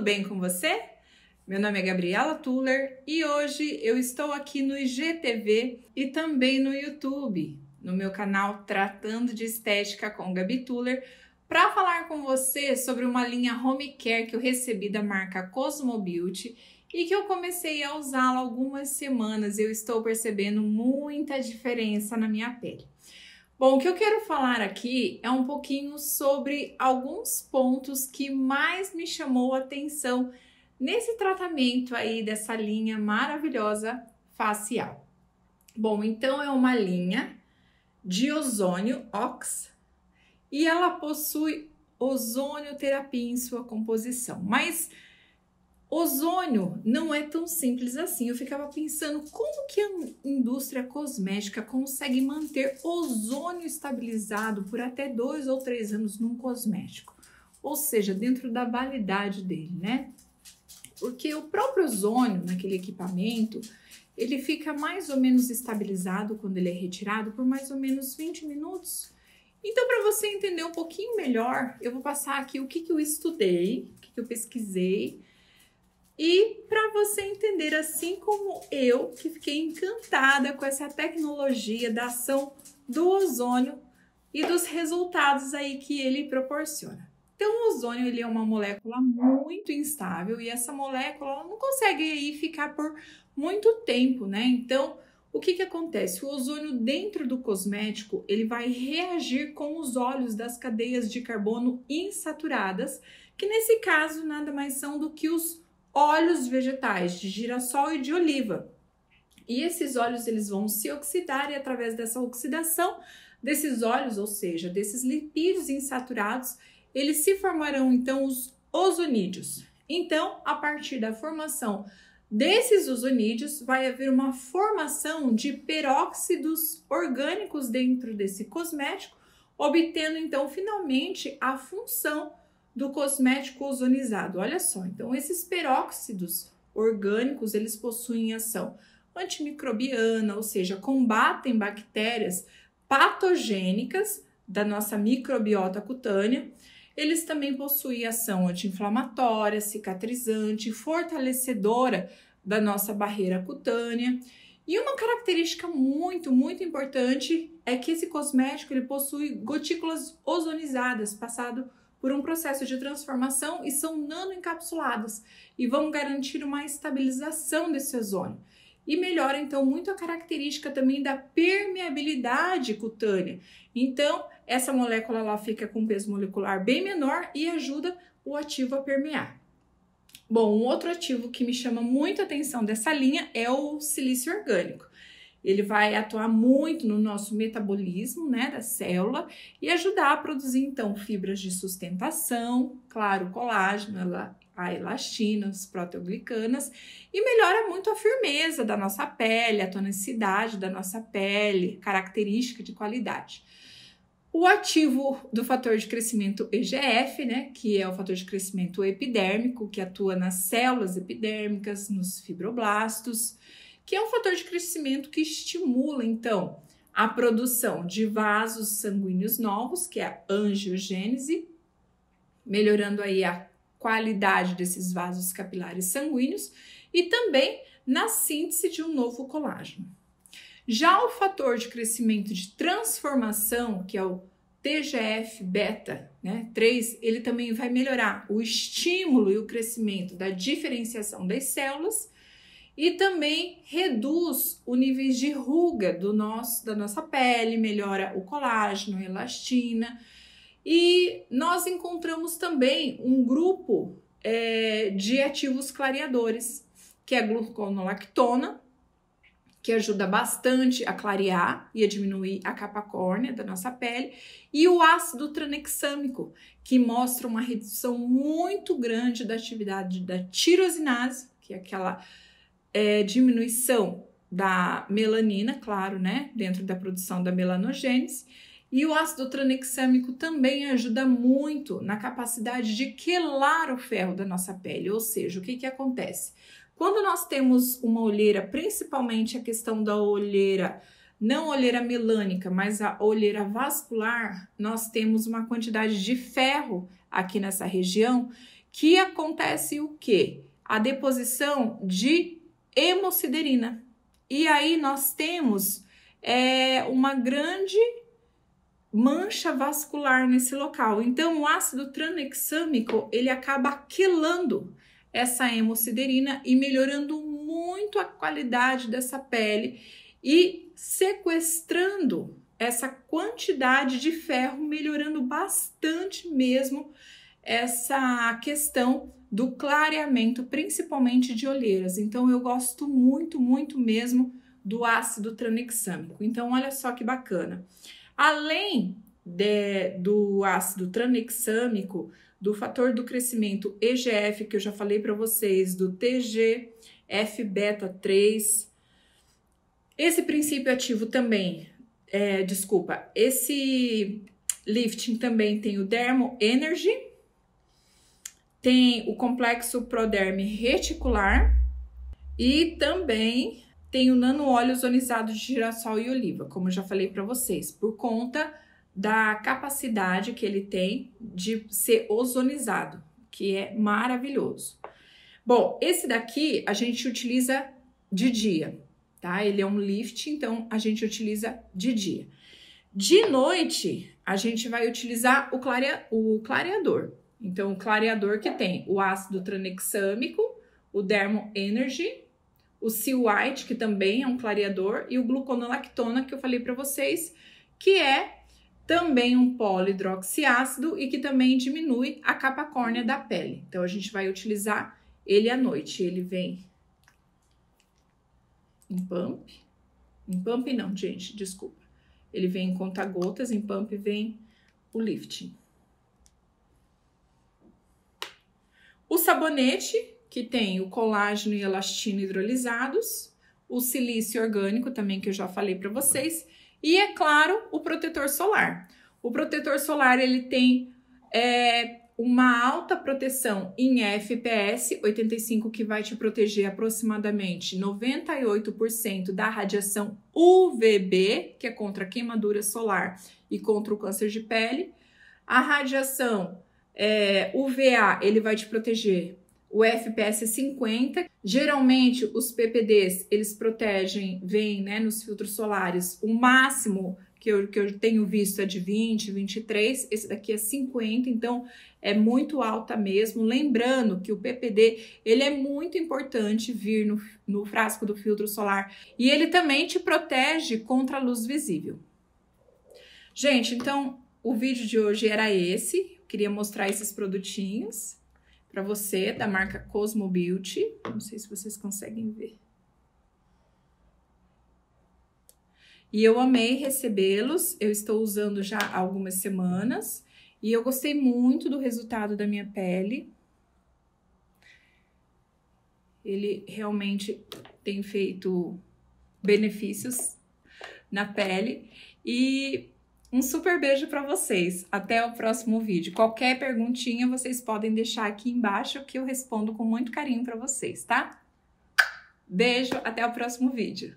tudo bem com você? Meu nome é Gabriela Tuller e hoje eu estou aqui no IGTV e também no YouTube, no meu canal Tratando de Estética com Gabi Tuller, para falar com você sobre uma linha home care que eu recebi da marca Cosmo Beauty e que eu comecei a usá-la algumas semanas. Eu estou percebendo muita diferença na minha pele. Bom, o que eu quero falar aqui é um pouquinho sobre alguns pontos que mais me chamou a atenção nesse tratamento aí dessa linha maravilhosa facial. Bom, então é uma linha de ozônio OX e ela possui ozônio terapia em sua composição. Mas Ozônio não é tão simples assim. Eu ficava pensando como que a indústria cosmética consegue manter ozônio estabilizado por até dois ou três anos num cosmético, ou seja, dentro da validade dele, né? Porque o próprio ozônio naquele equipamento ele fica mais ou menos estabilizado quando ele é retirado por mais ou menos 20 minutos. Então, para você entender um pouquinho melhor, eu vou passar aqui o que, que eu estudei, o que, que eu pesquisei e para você entender, assim como eu, que fiquei encantada com essa tecnologia da ação do ozônio e dos resultados aí que ele proporciona. Então, o ozônio ele é uma molécula muito instável e essa molécula não consegue aí ficar por muito tempo, né? Então, o que, que acontece? O ozônio dentro do cosmético ele vai reagir com os óleos das cadeias de carbono insaturadas, que nesse caso nada mais são do que os óleos vegetais de girassol e de oliva. E esses óleos eles vão se oxidar e através dessa oxidação desses óleos, ou seja, desses lipídios insaturados, eles se formarão então os ozonídeos. Então, a partir da formação desses ozonídeos, vai haver uma formação de peróxidos orgânicos dentro desse cosmético, obtendo então finalmente a função do cosmético ozonizado. Olha só, então esses peróxidos orgânicos, eles possuem ação antimicrobiana, ou seja, combatem bactérias patogênicas da nossa microbiota cutânea. Eles também possuem ação anti-inflamatória, cicatrizante, fortalecedora da nossa barreira cutânea. E uma característica muito, muito importante é que esse cosmético ele possui gotículas ozonizadas, passado por um processo de transformação e são nanoencapsuladas e vão garantir uma estabilização desse ozônio. E melhora então muito a característica também da permeabilidade cutânea. Então, essa molécula lá fica com peso molecular bem menor e ajuda o ativo a permear. Bom, um outro ativo que me chama muito a atenção dessa linha é o silício orgânico. Ele vai atuar muito no nosso metabolismo, né, da célula e ajudar a produzir então fibras de sustentação, claro, colágeno, a elastina, as proteoglicanas e melhora muito a firmeza da nossa pele, a tonicidade da nossa pele, característica de qualidade. O ativo do fator de crescimento EGF, né, que é o fator de crescimento epidérmico, que atua nas células epidérmicas, nos fibroblastos, que é um fator de crescimento que estimula, então, a produção de vasos sanguíneos novos, que é a angiogênese, melhorando aí a qualidade desses vasos capilares sanguíneos e também na síntese de um novo colágeno. Já o fator de crescimento de transformação, que é o TGF-beta, né, 3, ele também vai melhorar o estímulo e o crescimento da diferenciação das células e também reduz o nível de ruga do nosso, da nossa pele, melhora o colágeno, elastina. E nós encontramos também um grupo é, de ativos clareadores, que é a gluconolactona, que ajuda bastante a clarear e a diminuir a capa córnea da nossa pele, e o ácido tranexâmico, que mostra uma redução muito grande da atividade da tirosinase, que é aquela é, diminuição da melanina, claro, né? Dentro da produção da melanogênese. E o ácido tranexâmico também ajuda muito na capacidade de quelar o ferro da nossa pele. Ou seja, o que, que acontece? Quando nós temos uma olheira, principalmente a questão da olheira, não olheira melânica, mas a olheira vascular, nós temos uma quantidade de ferro aqui nessa região que acontece o quê? A deposição de hemociderina. E aí nós temos é, uma grande mancha vascular nesse local. Então, o ácido tranexâmico ele acaba quelando essa hemociderina e melhorando muito a qualidade dessa pele e sequestrando essa quantidade de ferro, melhorando bastante mesmo essa questão do clareamento, principalmente de olheiras. Então eu gosto muito, muito mesmo do ácido tranexâmico. Então olha só que bacana. Além de, do ácido tranexâmico, do fator do crescimento EGF, que eu já falei para vocês, do TG, beta 3. Esse princípio ativo também, é, desculpa, esse lifting também tem o Dermo Energy, tem o complexo proderme reticular e também tem o nanoóleo ozonizado de girassol e oliva, como já falei para vocês, por conta da capacidade que ele tem de ser ozonizado, que é maravilhoso. Bom, esse daqui a gente utiliza de dia, tá? Ele é um lift, então a gente utiliza de dia. De noite, a gente vai utilizar o, clare... o clareador. Então, o clareador que tem o ácido tranexâmico, o Dermo Energy, o Sea White, que também é um clareador, e o gluconolactona, que eu falei para vocês, que é também um polidroxiácido e que também diminui a capa córnea da pele. Então, a gente vai utilizar ele à noite. Ele vem em pump. Em pump não, gente, desculpa. Ele vem em conta-gotas, em pump vem o lifting. O sabonete, que tem o colágeno e elastina hidrolisados, o silício orgânico também que eu já falei para vocês, e é claro, o protetor solar. O protetor solar ele tem é, uma alta proteção em FPS 85 que vai te proteger aproximadamente 98% da radiação UVB, que é contra a queimadura solar e contra o câncer de pele. A radiação é, o VA ele vai te proteger o FPS 50. Geralmente os PPDs eles protegem, vêm né, nos filtros solares, o máximo que eu, que eu tenho visto é de 20, 23, esse daqui é 50, então é muito alta mesmo. Lembrando que o PPD ele é muito importante vir no, no frasco do filtro solar e ele também te protege contra a luz visível. Gente, então o vídeo de hoje era esse queria mostrar esses produtinhos para você da marca Cosmo Beauty. Não sei se vocês conseguem ver. E eu amei recebê-los. Eu estou usando já há algumas semanas e eu gostei muito do resultado da minha pele. Ele realmente tem feito benefícios na pele e um super beijo para vocês. Até o próximo vídeo. Qualquer perguntinha vocês podem deixar aqui embaixo que eu respondo com muito carinho para vocês, tá? Beijo, até o próximo vídeo.